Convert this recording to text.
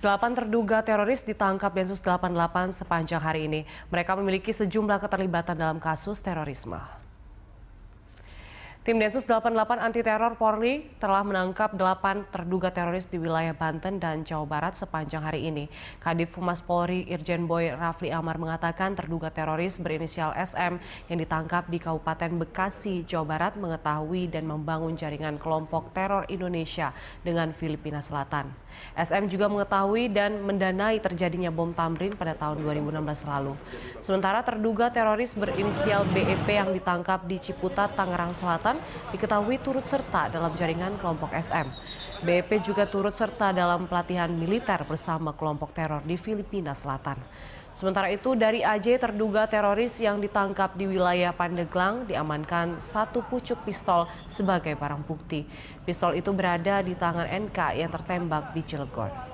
Delapan terduga teroris ditangkap Densus 88 sepanjang hari ini. Mereka memiliki sejumlah keterlibatan dalam kasus terorisme. Tim Densus 88 Anti Teror Polri telah menangkap 8 terduga teroris di wilayah Banten dan Jawa Barat sepanjang hari ini. Kadif Humas Polri Irjen Boy Rafli Amar mengatakan terduga teroris berinisial SM yang ditangkap di Kabupaten Bekasi, Jawa Barat mengetahui dan membangun jaringan kelompok teror Indonesia dengan Filipina Selatan. SM juga mengetahui dan mendanai terjadinya bom Tamrin pada tahun 2016 lalu. Sementara terduga teroris berinisial BEP yang ditangkap di Ciputat, Tangerang Selatan diketahui turut serta dalam jaringan kelompok SM. B.P juga turut serta dalam pelatihan militer bersama kelompok teror di Filipina Selatan. Sementara itu, dari AJ terduga teroris yang ditangkap di wilayah Pandeglang diamankan satu pucuk pistol sebagai barang bukti. Pistol itu berada di tangan NK yang tertembak di Cilegon.